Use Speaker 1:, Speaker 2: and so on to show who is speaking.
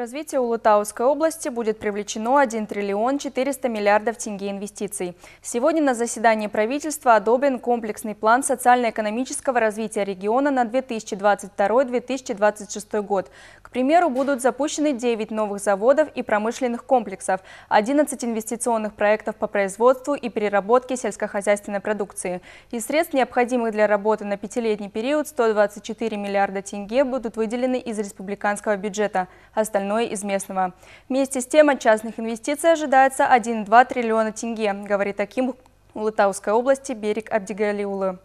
Speaker 1: развитие Улутауской области будет привлечено 1 триллион 400 миллиардов тенге инвестиций. Сегодня на заседании правительства одобрен комплексный план социально-экономического развития региона на 2022-2026 год. К примеру, будут запущены 9 новых заводов и промышленных комплексов, 11 инвестиционных проектов по производству и переработке сельскохозяйственной продукции. Из средств, необходимых для работы на пятилетний период, 124 миллиарда тенге будут выделены из республиканского бюджета. Остальное иной из местного. Вместе с тем от частных инвестиций ожидается 1,2 триллиона тенге, говорит Аким Улытауская области берег Абдигалиулы.